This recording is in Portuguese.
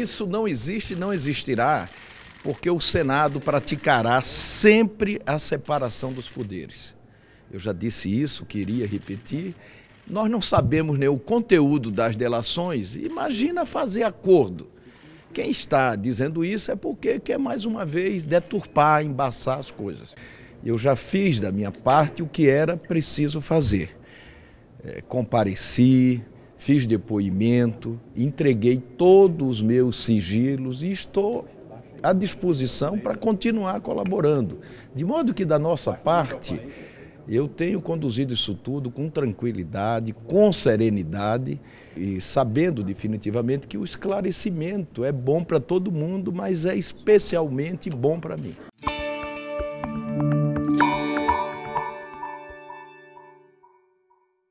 Isso não existe e não existirá, porque o Senado praticará sempre a separação dos poderes. Eu já disse isso, queria repetir. Nós não sabemos nem o conteúdo das delações, imagina fazer acordo. Quem está dizendo isso é porque quer mais uma vez deturpar, embaçar as coisas. Eu já fiz da minha parte o que era preciso fazer. É, compareci, fiz depoimento, entreguei todos os meus sigilos e estou à disposição para continuar colaborando. De modo que, da nossa parte, eu tenho conduzido isso tudo com tranquilidade, com serenidade e sabendo definitivamente que o esclarecimento é bom para todo mundo, mas é especialmente bom para mim.